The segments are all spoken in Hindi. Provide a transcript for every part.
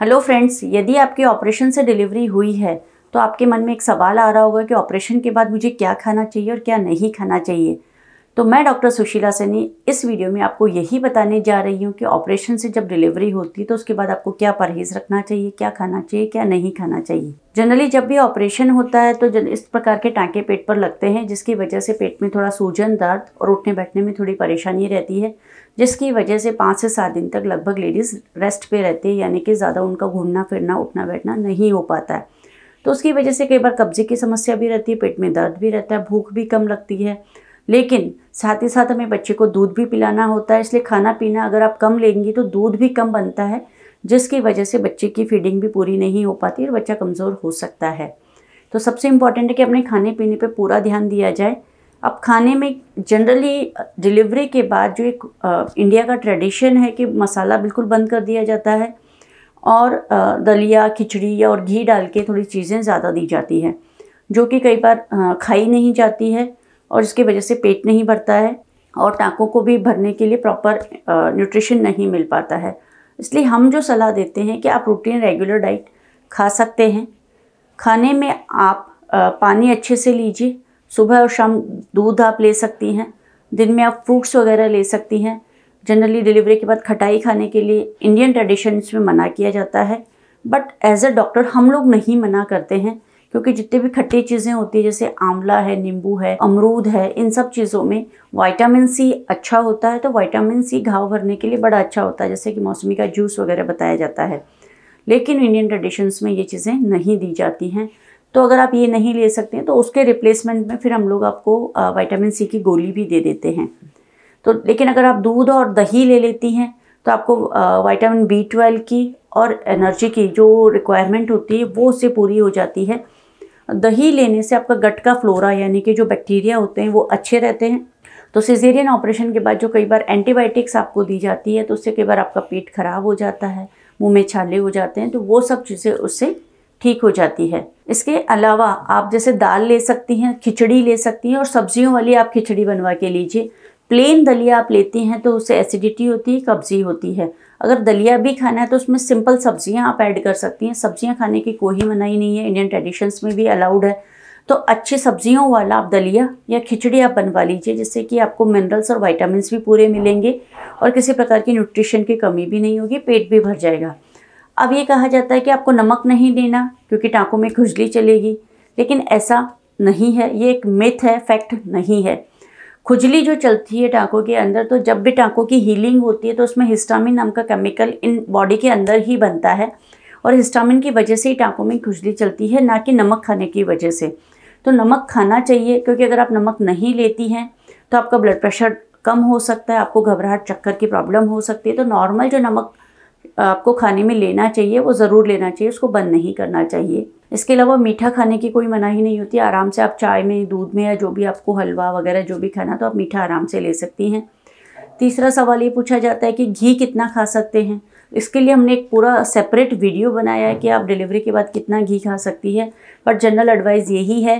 हेलो फ्रेंड्स यदि आपके ऑपरेशन से डिलीवरी हुई है तो आपके मन में एक सवाल आ रहा होगा कि ऑपरेशन के बाद मुझे क्या खाना चाहिए और क्या नहीं खाना चाहिए तो मैं डॉक्टर सुशीला सैनी इस वीडियो में आपको यही बताने जा रही हूँ कि ऑपरेशन से जब डिलीवरी होती है तो उसके बाद आपको क्या परहेज रखना चाहिए क्या खाना चाहिए क्या नहीं खाना चाहिए जनरली जब भी ऑपरेशन होता है तो इस प्रकार के टाँके पेट पर लगते हैं जिसकी वजह से पेट में थोड़ा सूजन दर्द और उठने बैठने में थोड़ी परेशानी रहती है जिसकी वजह से पाँच से सात दिन तक लगभग लेडीज़ रेस्ट पर रहती है यानी कि ज़्यादा उनका घूमना फिरना उठना बैठना नहीं हो पाता है तो उसकी वजह से कई बार कब्जे की समस्या भी रहती है पेट में दर्द भी रहता है भूख भी कम लगती है लेकिन साथ ही साथ हमें बच्चे को दूध भी पिलाना होता है इसलिए खाना पीना अगर आप कम लेंगी तो दूध भी कम बनता है जिसकी वजह से बच्चे की फीडिंग भी पूरी नहीं हो पाती और बच्चा कमज़ोर हो सकता है तो सबसे इम्पॉर्टेंट है कि अपने खाने पीने पर पूरा ध्यान दिया जाए अब खाने में जनरली डिलीवरी के बाद जो एक आ, इंडिया का ट्रेडिशन है कि मसाला बिल्कुल बंद कर दिया जाता है और दलिया खिचड़ी या और घी डाल के थोड़ी चीज़ें ज़्यादा दी जाती हैं जो कि कई बार खाई नहीं जाती है और इसकी वजह से पेट नहीं भरता है और टाँकों को भी भरने के लिए प्रॉपर न्यूट्रिशन नहीं मिल पाता है इसलिए हम जो सलाह देते हैं कि आप रूटीन रेगुलर डाइट खा सकते हैं खाने में आप पानी अच्छे से लीजिए सुबह और शाम दूध आप ले सकती हैं दिन में आप फ्रूट्स वगैरह ले सकती हैं जनरली डिलीवरी के बाद खटाई खाने के लिए इंडियन ट्रेडिशन में मना किया जाता है बट एज अ डॉक्टर हम लोग नहीं मना करते हैं क्योंकि जितने भी खट्टी चीज़ें होती है जैसे आंवला है नींबू है अमरूद है इन सब चीज़ों में वाइटामिन सी अच्छा होता है तो वाइटामिन सी घाव भरने के लिए बड़ा अच्छा होता है जैसे कि मौसमी का जूस वगैरह बताया जाता है लेकिन इंडियन ट्रेडिशंस में ये चीज़ें नहीं दी जाती हैं तो अगर आप ये नहीं ले सकते हैं तो उसके रिप्लेसमेंट में फिर हम लोग आपको वाइटामिन सी की गोली भी दे देते हैं तो लेकिन अगर आप दूध और दही ले लेती हैं तो आपको वाइटामिन बी ट्वेल्व की और एनर्जी की जो रिक्वायरमेंट होती है वो उससे पूरी हो जाती है दही लेने से आपका गट का फ्लोरा यानी कि जो बैक्टीरिया होते हैं वो अच्छे रहते हैं तो सिजेरियन ऑपरेशन के बाद जो कई बार एंटीबायोटिक्स आपको दी जाती है तो उससे कई बार आपका पेट खराब हो जाता है मुंह में छाले हो जाते हैं तो वो सब चीज़ें उससे ठीक हो जाती है इसके अलावा आप जैसे दाल ले सकती हैं खिचड़ी ले सकती हैं और सब्जियों वाली आप खिचड़ी बनवा के लीजिए प्लेन दलिया आप लेती हैं तो उससे एसिडिटी होती है कब्जी होती है अगर दलिया भी खाना है तो उसमें सिंपल सब्जियां आप ऐड कर सकती हैं सब्जियां खाने की कोई मनाही नहीं है इंडियन ट्रेडिशंस में भी अलाउड है तो अच्छी सब्जियों वाला आप दलिया या खिचड़ी आप बनवा लीजिए जिससे कि आपको मिनरल्स और वाइटामिन भी पूरे मिलेंगे और किसी प्रकार की न्यूट्रिशन की कमी भी नहीं होगी पेट भी भर जाएगा अब ये कहा जाता है कि आपको नमक नहीं देना क्योंकि टाँकों में खुजली चलेगी लेकिन ऐसा नहीं है ये एक मिथ है फैक्ट नहीं है खुजली जो चलती है टाँकों के अंदर तो जब भी टाँकों की हीलिंग होती है तो उसमें हिस्टामिन नाम का केमिकल इन बॉडी के अंदर ही बनता है और हिस्टामिन की वजह से ही टाँकों में खुजली चलती है ना कि नमक खाने की वजह से तो नमक खाना चाहिए क्योंकि अगर आप नमक नहीं लेती हैं तो आपका ब्लड प्रेशर कम हो सकता है आपको घबराहट चक्कर की प्रॉब्लम हो सकती है तो नॉर्मल जो नमक आपको खाने में लेना चाहिए वो ज़रूर लेना चाहिए उसको बंद नहीं करना चाहिए इसके अलावा मीठा खाने की कोई मनाही नहीं होती आराम से आप चाय में दूध में या जो भी आपको हलवा वगैरह जो भी खाना तो आप मीठा आराम से ले सकती हैं तीसरा सवाल ये पूछा जाता है कि घी कितना खा सकते हैं इसके लिए हमने एक पूरा सेपरेट वीडियो बनाया है कि आप डिलीवरी के बाद कितना घी खा सकती है बट जनरल एडवाइस यही है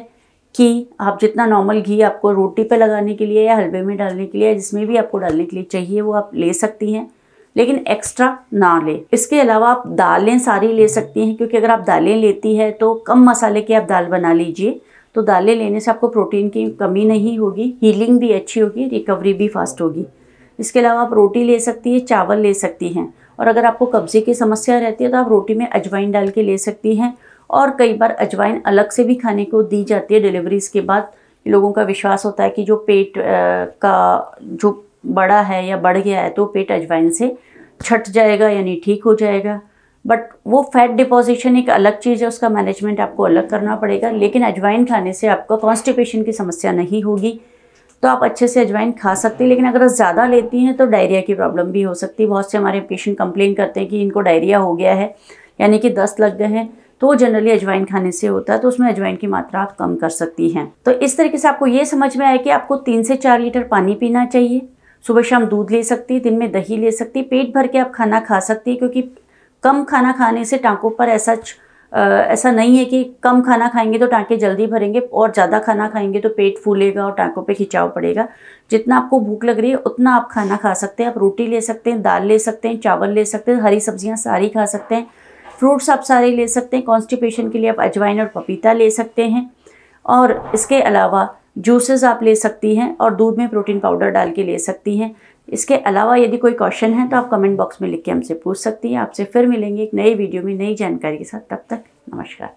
कि आप जितना नॉर्मल घी आपको रोटी पे लगाने के लिए या हलवे में डालने के लिए जिसमें भी आपको डालने के लिए चाहिए वो आप ले सकती हैं लेकिन एक्स्ट्रा ना लें इसके अलावा आप दालें सारी ले सकती हैं क्योंकि अगर आप दालें लेती है तो कम मसाले की आप दाल बना लीजिए तो दालें लेने से आपको प्रोटीन की कमी नहीं होगी हीलिंग भी अच्छी होगी रिकवरी भी फास्ट होगी इसके अलावा आप रोटी ले सकती है चावल ले सकती हैं और अगर आपको कब्जे की समस्या रहती है तो आप रोटी में अजवाइन डाल के ले सकती हैं और कई बार अजवाइन अलग से भी खाने को दी जाती है डिलीवरीज़ के बाद लोगों का विश्वास होता है कि जो पेट आ, का जो बड़ा है या बढ़ गया है तो पेट अजवाइन से छट जाएगा यानी ठीक हो जाएगा बट वो फैट डिपोजिशन एक अलग चीज़ है उसका मैनेजमेंट आपको अलग करना पड़ेगा लेकिन अजवाइन खाने से आपका कॉन्स्टिपेशन की समस्या नहीं होगी तो आप अच्छे से अजवाइन खा सकते हैं लेकिन अगर ज़्यादा लेती हैं तो डायरिया की प्रॉब्लम भी हो सकती है बहुत से हमारे पेशेंट कंप्लेन करते हैं कि इनको डायरिया हो गया है यानी कि दस्त लग गए हैं तो जनरली अजवाइन खाने से होता है तो उसमें अजवाइन की मात्रा आप कम कर सकती हैं तो इस तरीके से आपको ये समझ में आया कि आपको तीन से चार लीटर पानी पीना चाहिए सुबह शाम दूध ले सकती है दिन में दही ले सकती है पेट भर के आप खाना खा सकती हैं क्योंकि कम खाना खाने से टाँकों पर ऐसा ऐसा नहीं है कि कम खाना खाएंगे तो टाँके जल्दी भरेंगे और ज़्यादा खाना खाएंगे तो पेट फूलेगा और टाँकों पे खिंचाव पड़ेगा जितना आपको भूख लग रही है उतना आप खाना खा सकते हैं आप रोटी ले सकते हैं दाल ले सकते हैं चावल ले सकते हैं हरी सब्जियाँ सारी खा सकते हैं फ्रूट्स आप सारे ले सकते हैं कॉन्स्टिपेशन के लिए आप अजवाइन और पपीता ले सकते हैं और इसके अलावा जूसेस आप ले सकती हैं और दूध में प्रोटीन पाउडर डाल के ले सकती हैं इसके अलावा यदि कोई क्वेश्चन है तो आप कमेंट बॉक्स में लिख के हमसे पूछ सकती हैं आपसे फिर मिलेंगे एक नई वीडियो में नई जानकारी के साथ तब तक नमस्कार